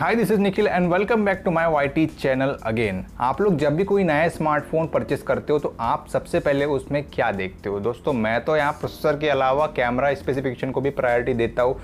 hi this is Nikhil and welcome back to my Y channel again आप लोग जब भी कोई नया स्मार्टफोन परचेस करते हो तो आप सबसे पहले उसमें क्या देखते हो दोस्तों मैं तो यहाँ प्रोसेसर के अलावा कैमरा स्पेसिफिकेशन को भी प्रायोरिटी देता हूँ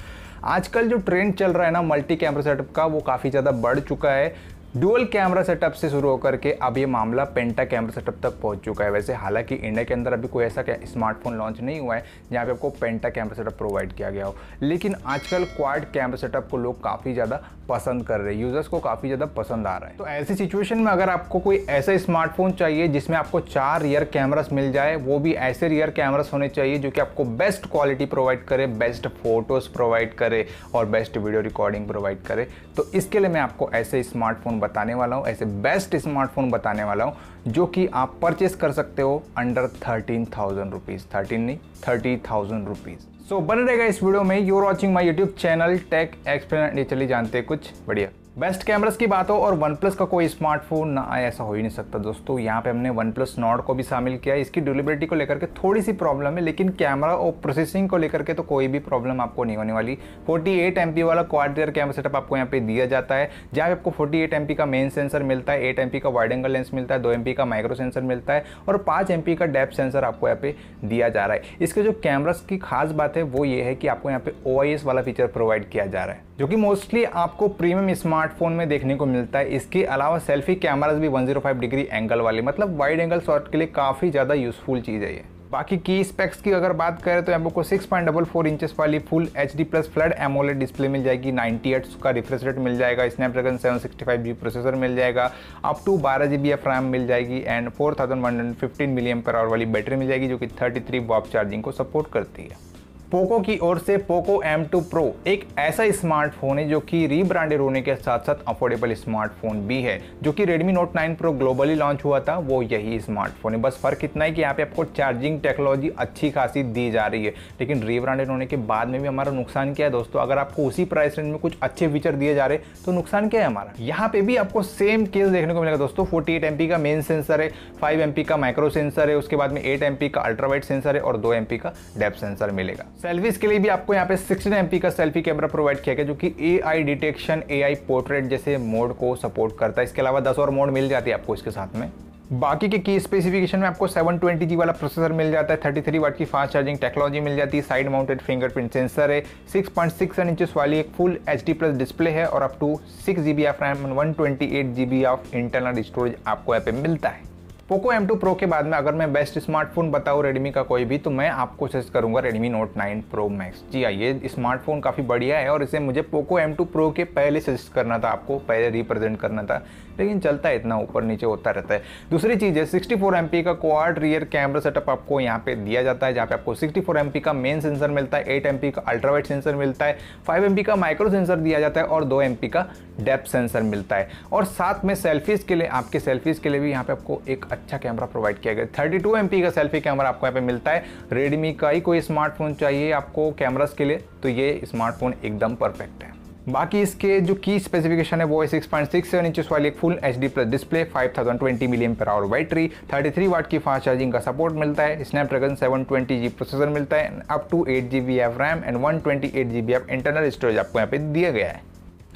आजकल जो ट्रेंड चल रहा है ना मल्टी कैमरा सेटअप का वो काफ़ी ज़्यादा बढ़ चुका है डुअल कैमरा सेटअप से शुरू होकर के अब ये मामला पेंटा कैमरा सेटअप तक पहुंच चुका है वैसे हालांकि इंडिया के अंदर अभी कोई ऐसा स्मार्टफोन लॉन्च नहीं हुआ है जहाँ पे आपको पेंटा कैमरा सेटअप प्रोवाइड किया गया हो लेकिन आजकल क्वाड कैमरा सेटअप को लोग काफ़ी ज़्यादा पसंद कर रहे हैं यूज़र्स को काफ़ी ज़्यादा पसंद आ रहा है तो ऐसी सिचुएशन में अगर आपको कोई ऐसा स्मार्टफोन चाहिए जिसमें आपको चार रियर कैमराज मिल जाए वो भी ऐसे रियर कैमराज होने चाहिए जो कि आपको बेस्ट क्वालिटी प्रोवाइड करे बेस्ट फोटोज़ प्रोवाइड करे और बेस्ट वीडियो रिकॉर्डिंग प्रोवाइड करे तो इसके लिए मैं आपको ऐसे स्मार्टफोन बताने वाला हूँ ऐसे बेस्ट स्मार्टफोन बताने वाला हूँ जो कि आप परचेस कर सकते हो under thirteen thousand rupees thirteen नहीं थर्टी थाउजेंड रुपीज़ सो बने रहेगा इस वीडियो में you're watching my YouTube channel tech explain चलिए जानते हैं कुछ बढ़िया बेस्ट कैमरास की बात हो और वन प्लस का कोई स्मार्टफोन ना आए ऐसा हो ही नहीं सकता दोस्तों यहाँ पे हमने वन प्लस नॉट को भी शामिल किया इसकी ड्यूरेबिलिटी को लेकर के थोड़ी सी प्रॉब्लम है लेकिन कैमरा और प्रोसेसिंग को लेकर के तो कोई भी प्रॉब्लम आपको नहीं होने वाली 48 एट एम वाला क्वाड कैमरा सेटअप आपको यहाँ पे दिया जाता है जहाँ आपको फोर्टी एट का मेन सेंसर मिलता है एट एम का वाइड एंगल लेंस मिलता है दो एम का माइक्रो सेंसर मिलता है और पाँच एम का डेप सेंसर आपको यहाँ पे दिया जा रहा है इसके जो कैमराज की खास बात है वो ये है कि आपको यहाँ पे ओ वाला फीचर प्रोवाइड किया जा रहा है जो कि मोस्टली आपको प्रीमियम स्मार्ट स्मार्टफोन में देखने को मिलता है इसके अलावा सेल्फी कैमराज भी 105 डिग्री एंगल वाले मतलब वाइड एंगल शॉट के लिए काफ़ी ज़्यादा यूजफुल चीज़ है ये बाकी की स्पेक्स की अगर बात करें तो यहाँ को six point double four inches वाली full H D plus fluid AMOLED display मिल जाएगी नाइनटी एट्स का रिफ्रेश रेट मिल जाएगा स्नैपड्रैगन 765 जी प्रोसेसर मिल जाएगा अप टू बारह जी बी एफ रैम मिल जाएगी and four thousand one hundred fifteen milliamp per hour वाली बैटरी मिल जाएगी जो कि थर्टी थ्री वॉप चार्जिंग को सपोर्ट करती है पोको की ओर से पोको M2 Pro एक ऐसा स्मार्टफोन है जो कि रीब्रांडेड होने के साथ साथ अफोर्डेबल स्मार्टफोन भी है जो कि Redmi Note 9 Pro globally launch हुआ था वो यही स्मार्टफोन है बस फर्क इतना है कि यहाँ पे आपको चार्जिंग टेक्नोलॉजी अच्छी खासी दी जा रही है लेकिन रीब्रांडेड होने के बाद में भी हमारा नुकसान क्या है दोस्तों अगर आपको उसी प्राइस रेंज में कुछ अच्छे फीचर दिए जा रहे तो नुकसान क्या है हमारा यहाँ पे भी आपको सेम केस देखने को मिलेगा दोस्तों फोर्टी एट का मेन सेंसर है फाइव एम का माइक्रो सेंसर है उसके बाद में एट एम का अल्ट्रावाइट सेंसर है और दो एम का डेप सेंसर मिलेगा सेल्फीज के लिए भी आपको यहाँ पे सिक्सटीन एम का सेल्फी कैमरा प्रोवाइड किया गया जो कि A I detection A I portrait जैसे मोड को सपोर्ट करता है इसके अलावा दस और मोड मिल जाती है आपको इसके साथ में बाकी के की स्पेसिफिकेशन में आपको ट्वेंटी जी वाला प्रोसेसर मिल जाता है 33 वाट की फास्ट चार्जिंग टेक्नोलॉजी मिल जाती है साइड माउंटेड फिंगरप्रिंट सेंसर है सिक्स पॉइंट इंचेस वाली एक full H D plus display है और up to six G B of RAM one twenty eight G B of internal storage आपको ऐप मिलता है पोको M2 Pro के बाद में अगर मैं बेस्ट स्मार्टफोन बताऊँ रेडमी का कोई भी तो मैं आपको सजेस्ट करूँगा रेडमी नोट 9 प्रो मैक्स जी हाँ ये स्मार्टफोन काफ़ी बढ़िया है और इसे मुझे पोको M2 Pro के पहले सजेस्ट करना था आपको पहले रिप्रेजेंट करना था लेकिन चलता है इतना ऊपर नीचे होता रहता है दूसरी चीज़ है सिक्सटी फोर एम पी का क्वाड रियर कैमरा सेटअप आपको यहाँ पे दिया जाता है जहाँ पे आपको सिक्सटी फोर एम पी का मेन सेंसर मिलता है एट एम पी का अल्ट्रावाइट सेंसर मिलता है फाइव एम पी का माइक्रो सेंसर दिया जाता है और दो एम पी का डेप्थ सेंसर मिलता है और साथ में सेल्फीज़ के लिए आपके सेल्फीज़ के लिए भी यहाँ पे आपको एक अच्छा कैमरा प्रोवाइड किया गया थर्टी टू एम पी का सेल्फी कैमरा आपको यहाँ पे मिलता है रेडमी का ही कोई स्मार्टफोन चाहिए आपको कैमराज़ के लिए तो ये स्मार्टफोन एकदम परफेक्ट है बाकी इसके जो की स्पेसिफिकेशन है वो है six point six seven inches वाली एक full H D plus display five thousand twenty milliamp per hour battery thirty three watt की फास्ट चार्जिंग का सपोर्ट मिलता है Snapdragon seven twenty G processor मिलता है up to eight G B of RAM and one twenty eight G B of internal storage आपको यहाँ पे दिया गया है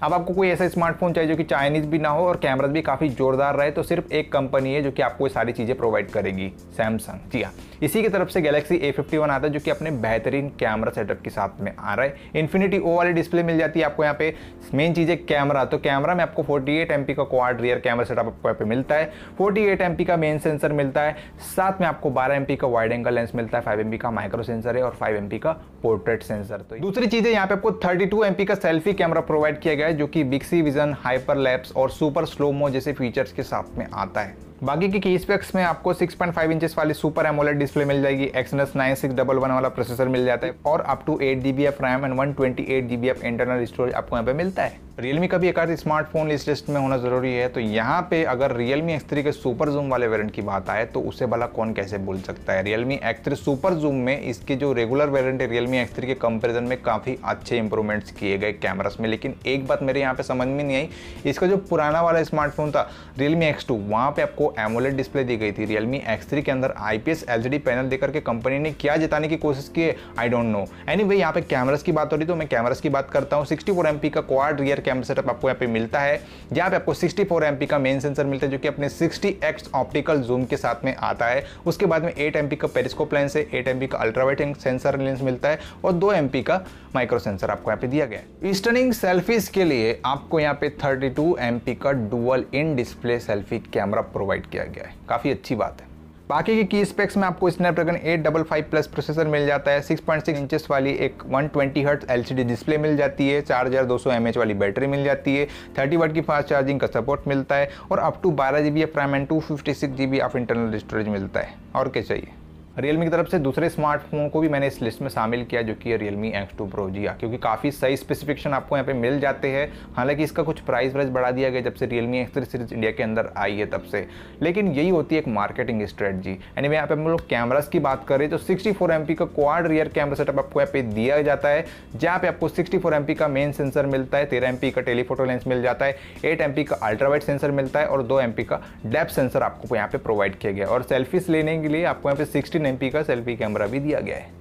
अब आपको कोई ऐसा स्मार्टफोन चाहिए जो कि चाइनीज भी ना हो और कैमरा भी काफ़ी जोरदार रहे तो सिर्फ एक कंपनी है जो कि आपको सारी चीज़ें प्रोवाइड करेगी सैमसंग जी हाँ इसी की तरफ से गैलेक्सी ए आता है जो कि अपने बेहतरीन कैमरा सेटअप के साथ में आ रहा है इन्फिनिटी ओ वाली डिस्प्ले मिल जाती है आपको यहाँ पे मेन चीज़ है कैमरा तो कैमरा में आपको फोर्टी एट का क्वार रियर कैमरा सेटअप आपको यहाँ पे मिलता है फोर्टी एट का मेन सेंसर मिलता है साथ में आपको बारह एम का वाइड एंगल लेंस मिलता है फाइव एम का माइक्रो सेंसर है और फाइव एम का पोर्ट्रेट सेंसर तो दूसरी चीज़ है यहाँ पे आपको टू एम का सेल्फी कैमरा प्रोवाइड किया गया है जो कि बिक्सी विजन हाइपर लैप्स और सुपर स्लोमो जैसे फीचर्स के साथ में आता है बाकी की स्पेक्स में आपको 6.5 पॉइंट वाली सुपर एमोलेड डिस्प्ले मिल जाएगी Exynos nine six double one वाला प्रोसेसर मिल जाता है और up to eight G B of RAM and one twenty eight G B of internal storage आपको यहाँ पे मिलता है रियलमी का भी एक आध स्मार्टफोन इस लिस्ट में होना ज़रूरी है तो यहाँ पे अगर रियलमी एक्स थ्री के सुपर जूम वाले वेरिएंट की बात आए तो उसे भला कौन कैसे भूल सकता है Realme X three super zoom में इसके जो रेगुलर वेरिएंट है रियलमी एक्स थ्री के कंपेरिजन में काफ़ी अच्छे इंप्रूवमेंट्स किए गए कैमरास में लेकिन एक बात मेरे यहाँ पर समझ में नहीं आई इसका जो पुराना वाला स्मार्टफोन था रियलमी एक्स टू वहाँ पे आपको एमोलेट डिस्प्ले दी गई थी रियलमी एक्स थ्री के अंदर आई पी पैनल देकर के कंपनी ने क्या जिताने की कोशिश की I don't know anyway यहाँ पे कैमरास की बात हो रही तो मैं कैमराज की बात करता हूँ सिक्सटी फोर का क्वार रियर कैमरा सेटअप आपको यहाँ पे मिलता है जहाँ पे आपको 64 फोर का मेन सेंसर मिलता है जो कि अपने 60x ऑप्टिकल जूम के साथ में आता है उसके बाद में 8 एम का पेरिस्कोप लेंस है 8 एम का अल्ट्रावाइट सेंसर लेंस मिलता है और 2 एम का माइक्रो सेंसर आपको यहाँ पे दिया गया है स्टनिंग सेल्फीज के लिए आपको यहाँ पे 32 एमपी का dual in display selfie camera provide किया गया है काफ़ी अच्छी बात है बाकी की की स्पेक्स में आपको स्नैपड्रैगन 855 प्लस प्रोसेसर मिल जाता है 6.6 इंचेस वाली एक 120 ट्वेंटी हर्ट एलसीडी डिस्प्ले मिल जाती है 4200 एमएच वाली बैटरी मिल जाती है 30 वाट की फास्ट चार्जिंग का सपोर्ट मिलता है और अप टू बारह G B of RAM and two fifty six G B of internal storage मिलता है और क्या चाहिए रियलमी की तरफ से दूसरे स्मार्टफोन को भी मैंने इस लिस्ट में शामिल किया जो कि है रियलमी एक्स टू प्रो जी हाँ, क्योंकि काफ़ी सही स्पेसिफिकेशन आपको यहाँ पे मिल जाते हैं हालांकि इसका कुछ प्राइस वाइज बढ़ा दिया गया जब से Realme X three series India के अंदर आई है तब से लेकिन यही होती है एक मार्केटिंग स्ट्रेटजी यानी यहाँ पे हम लोग कैमराज की बात करें तो सिक्सटी फोर का क्वाड रियर कैमरा सेटअप आपको यहाँ पे दिया जाता है जहाँ पे आपको सिक्सटी फोर का मेन सेंसर मिलता है तेरह एम का टेलीफोटो लेंस मिल जाता है एट एम का अल्ट्रावाइट सेंसर मिलता है और दो एम का डेप सेंसर आपको यहाँ पे प्रोवाइड किया गया और सेल्फीज लेने के लिए आपको यहाँ पे सिक्सटी 16 का सेल्फी कैमरा भी दिया गया है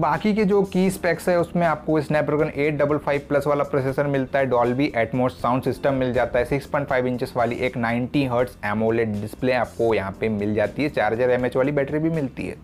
बाकी के जो की स्पेक्स है उसमें आपको स्नैपड्रैगन फाइव प्लस वाला प्रोसेसर मिलता है डॉल्बी एटमोस साउंड सिस्टम मिल जाता है 6.5 इंचेस वाली एक 90 हर्ट्स एमोलेड डिस्प्ले आपको यहाँ पे मिल जाती है चार्जर एमएच वाली बैटरी भी मिलती है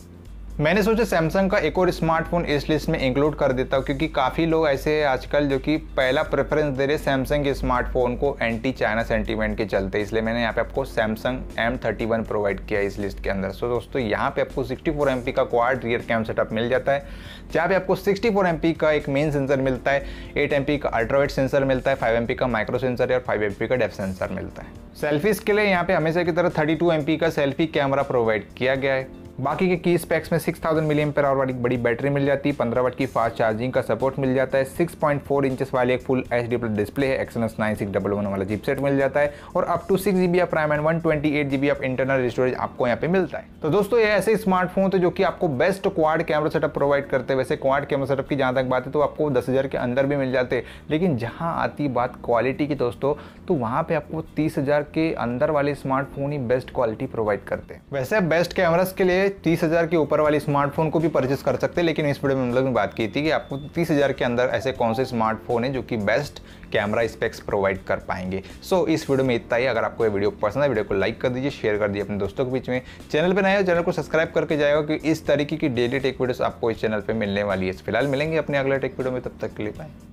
मैंने सोचा सैमसंग का एक और स्मार्टफोन इस लिस्ट में इंक्लूड कर देता हूँ क्योंकि काफ़ी लोग ऐसे हैं आजकल जो कि पहला प्रेफरेंस दे रहे सैमसंग के स्मार्टफोन को एंटी चाइना सेंटीमेंट के चलते इसलिए मैंने यहाँ पे आपको Samsung M thirty one provide किया इस लिस्ट के अंदर सो दोस्तों यहाँ पे आपको सिक्सटी फोर एम पी का क्वार रियर कैम सेटअप मिल जाता है जहाँ पे आपको सिक्सटी फोर एम पी का एक मेन सेंसर मिलता है एट एम पी का अल्ट्रावेट सेंसर मिलता है फाइव एम पी का माइक्रो सेंसर और फाइव एम पी का डेफ सेंसर मिलता है सेल्फीज़ के लिए यहाँ पे हमेशा की तरह थर्टी टू एम पी का सेल्फी कैमरा प्रोवाइड किया गया है बाकी के की स्पेक्स में 6000 थाउजेंड मिलियम पर आवर वाली बड़ी बैटरी मिल जाती है पंद्रह वाट की फास्ट चार्जिंग का सपोर्ट मिल जाता है 6.4 पॉइंट इंचेस वाले एक फुल एच डी डिस्प्ले है Exynos nine six double one वाला चिपसेट मिल जाता है और up to six GB of RAM and one twenty eight GB of internal storage आपको यहाँ पे मिलता है तो दोस्तों ये ऐसे स्मार्टफोन थे जो कि आपको best quad camera setup provide करते हैं वैसे क्वाड कैमरा सेटअप की जहाँ तक बात है तो आपको दस हज़ार के अंदर भी मिल जाते हैं लेकिन जहाँ आती बात क्वालिटी की दोस्तों तो वहाँ पे आपको तीस हज़ार के अंदर वाले स्मार्टफोन ही बेस्ट क्वालिटी प्रोवाइड करते हैं वैसे बेस्ट कैमराज के लिए से तीस हज़ार के ऊपर वाले स्मार्टफोन को भी परचेस कर सकते हैं लेकिन इस वीडियो में हम लोग ने बात की थी कि आपको तीस हज़ार के अंदर ऐसे कौन से स्मार्टफोन है जो कि बेस्ट कैमरा स्पेक्स प्रोवाइड कर पाएंगे सो so, इस वीडियो में इतना ही अगर आपको ये वीडियो पसंद है वीडियो को लाइक कर दीजिए शेयर कर दीजिए अपने दोस्तों के बीच में चैनल पर नया चैनल को सब्सक्राइब करके जाएगा कि इस तरीके की डेली टेक वीडियोस आपको इस चैनल पर मिलने वाली है फिलहाल मिलेंगे अपने अगले टेक वीडियो में तब तक के लिए बाय